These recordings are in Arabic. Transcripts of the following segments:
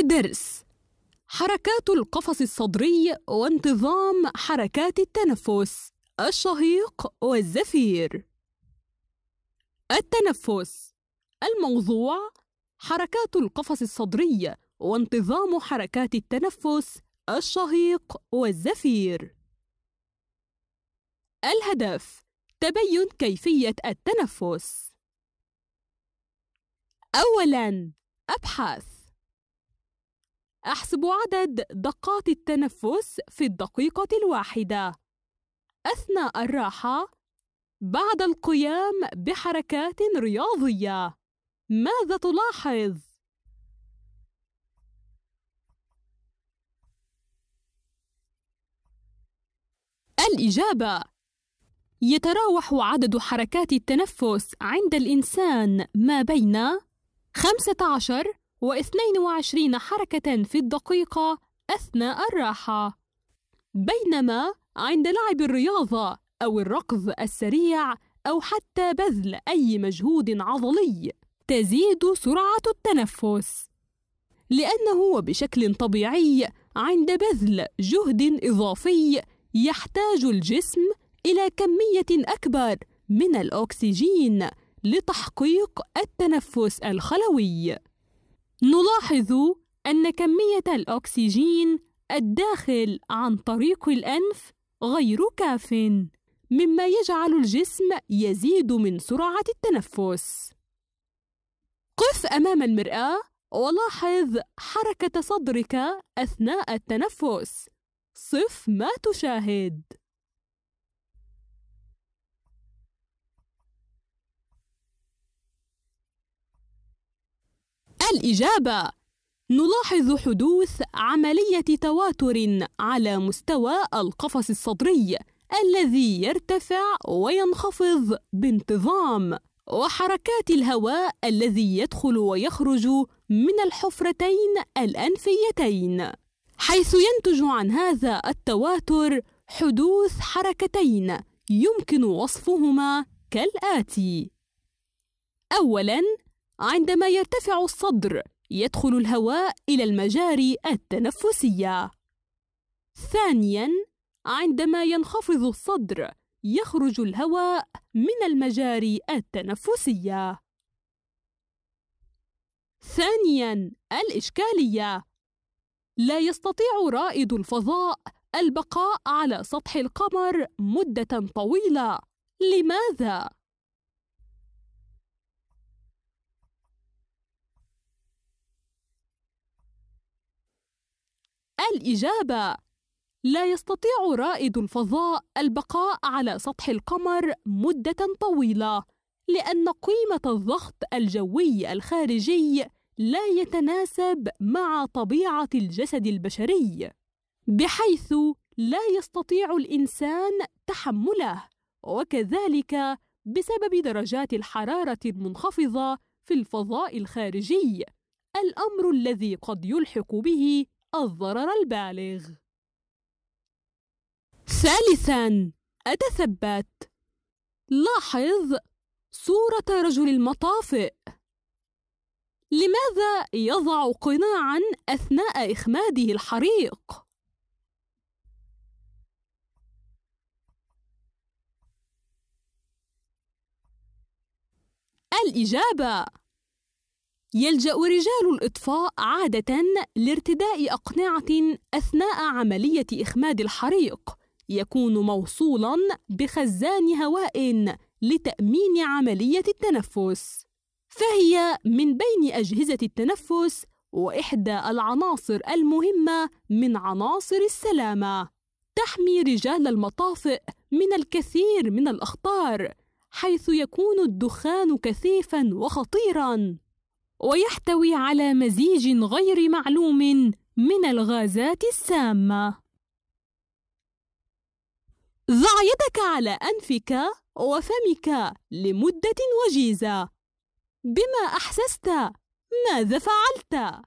الدرس حركات القفص الصدري وانتظام حركات التنفس الشهيق والزفير التنفس الموضوع حركات القفص الصدري وانتظام حركات التنفس الشهيق والزفير الهدف تبين كيفية التنفس أولاً أبحث أحسب عدد دقات التنفس في الدقيقة الواحدة أثناء الراحة بعد القيام بحركات رياضية ماذا تلاحظ؟ الإجابة يتراوح عدد حركات التنفس عند الإنسان ما بين 15 و22 حركة في الدقيقة أثناء الراحة بينما عند لعب الرياضة أو الركض السريع أو حتى بذل أي مجهود عضلي تزيد سرعة التنفس لأنه وبشكل طبيعي عند بذل جهد إضافي يحتاج الجسم إلى كمية أكبر من الأكسجين لتحقيق التنفس الخلوي نلاحظ أن كمية الأكسجين الداخل عن طريق الأنف غير كافٍ، مما يجعل الجسم يزيد من سرعة التنفس. قف أمام المرآة ولاحظ حركة صدرك أثناء التنفس. صف ما تشاهد. الإجابة نلاحظ حدوث عملية تواتر على مستوى القفص الصدري الذي يرتفع وينخفض بانتظام وحركات الهواء الذي يدخل ويخرج من الحفرتين الأنفيتين حيث ينتج عن هذا التواتر حدوث حركتين يمكن وصفهما كالآتي: أولاً عندما يرتفع الصدر يدخل الهواء إلى المجاري التنفسية. ثانياً، عندما ينخفض الصدر يخرج الهواء من المجاري التنفسية. ثانياً، الإشكالية لا يستطيع رائد الفضاء البقاء على سطح القمر مدة طويلة. لماذا؟ الإجابة لا يستطيع رائد الفضاء البقاء على سطح القمر مدة طويلة لأن قيمة الضغط الجوي الخارجي لا يتناسب مع طبيعة الجسد البشري بحيث لا يستطيع الإنسان تحمله وكذلك بسبب درجات الحرارة المنخفضة في الفضاء الخارجي الأمر الذي قد يلحق به الضرر البالغ ثالثا أتثبت لاحظ صورة رجل المطافئ لماذا يضع قناعا أثناء إخماده الحريق؟ الإجابة يلجأ رجال الإطفاء عادة لارتداء أقنعة أثناء عملية إخماد الحريق يكون موصولا بخزان هواء لتأمين عملية التنفس فهي من بين أجهزة التنفس وإحدى العناصر المهمة من عناصر السلامة تحمي رجال المطافئ من الكثير من الأخطار حيث يكون الدخان كثيفا وخطيرا ويحتوي على مزيج غير معلوم من الغازات السامة. ضع يدك على أنفك وفمك لمدة وجيزة. بما أحسست؟ ماذا فعلت؟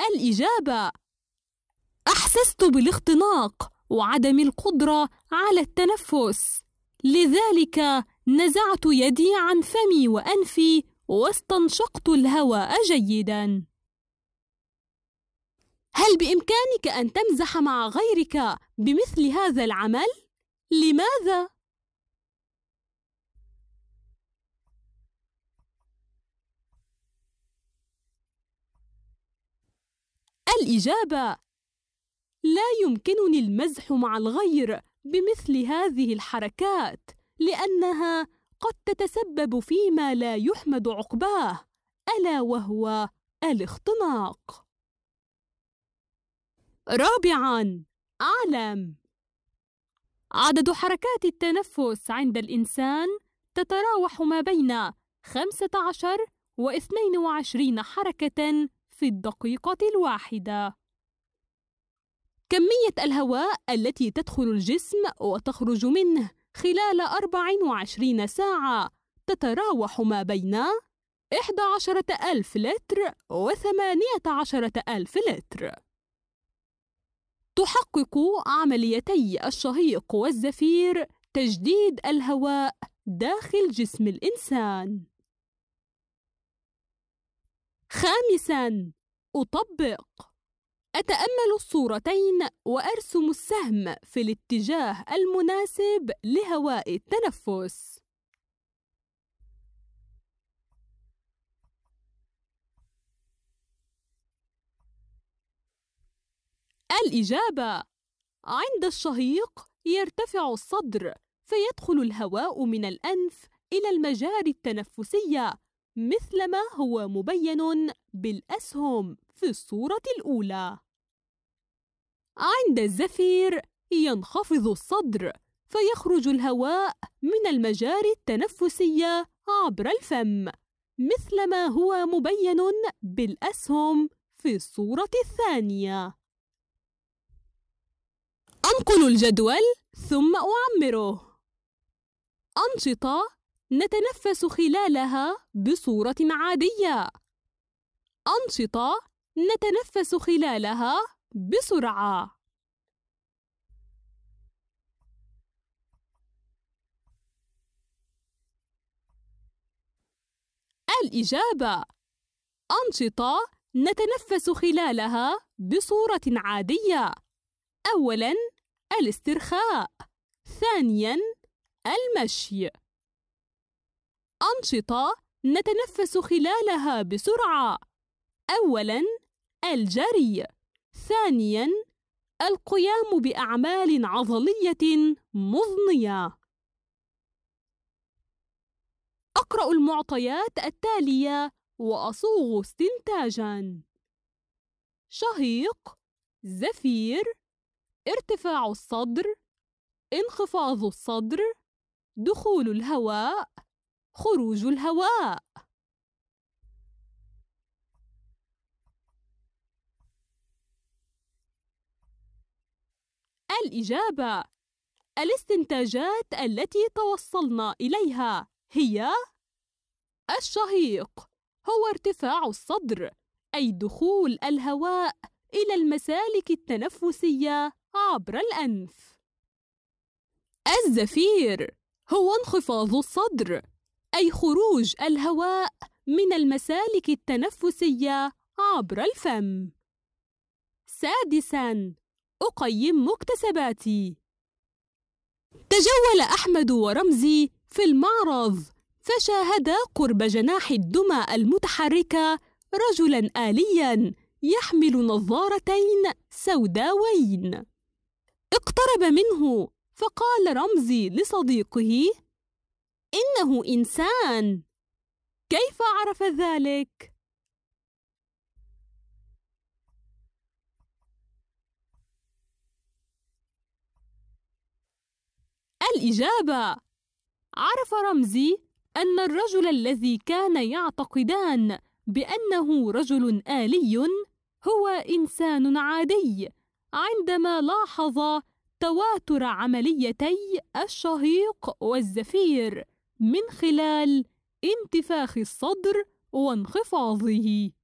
الإجابة: أحسست بالاختناق. وعدم القدرة على التنفس لذلك نزعت يدي عن فمي وأنفي واستنشقت الهواء جيدا هل بإمكانك أن تمزح مع غيرك بمثل هذا العمل؟ لماذا؟ الإجابة لا يمكنني المزح مع الغير بمثل هذه الحركات لأنها قد تتسبب فيما لا يحمد عقباه ألا وهو الاختناق رابعا اعلم عدد حركات التنفس عند الإنسان تتراوح ما بين 15 و 22 حركة في الدقيقة الواحدة كمية الهواء التي تدخل الجسم وتخرج منه خلال 24 ساعة تتراوح ما بين 11 ألف لتر و 18 ألف لتر تحقق عمليتي الشهيق والزفير تجديد الهواء داخل جسم الإنسان خامساً أطبق أتأمل الصورتين وأرسم السهم في الاتجاه المناسب لهواء التنفس. الإجابة: عند الشهيق يرتفع الصدر فيدخل الهواء من الأنف إلى المجاري التنفسية مثلما هو مبين بالأسهم في الصورة الأولى عند الزفير ينخفض الصدر فيخرج الهواء من المجاري التنفسية عبر الفم مثلما هو مبين بالأسهم في الصورة الثانية أنقل الجدول ثم أعمره أنشطة نتنفس خلالها بصورة عادية أنشطة نتنفس خلالها بسرعة الإجابة أنشطة نتنفس خلالها بصورة عادية أولاً الاسترخاء ثانياً المشي أنشطة نتنفس خلالها بسرعة أولاً الجري ثانياً القيام بأعمال عضلية مضنية أقرأ المعطيات التالية وأصوغ استنتاجاً شهيق زفير ارتفاع الصدر انخفاض الصدر دخول الهواء خروج الهواء الإجابة الاستنتاجات التي توصلنا إليها هي الشهيق هو ارتفاع الصدر أي دخول الهواء إلى المسالك التنفسية عبر الأنف الزفير هو انخفاض الصدر أي خروج الهواء من المسالك التنفسية عبر الفم. سادساً: أقيم مكتسباتي. تجول أحمد ورمزي في المعرض، فشاهدا قرب جناح الدمى المتحركة رجلاً آلياً يحمل نظارتين سوداوين. اقترب منه، فقال رمزي لصديقه: إنه إنسان كيف عرف ذلك؟ الإجابة عرف رمزي أن الرجل الذي كان يعتقدان بأنه رجل آلي هو إنسان عادي عندما لاحظ تواتر عمليتي الشهيق والزفير من خلال انتفاخ الصدر وانخفاضه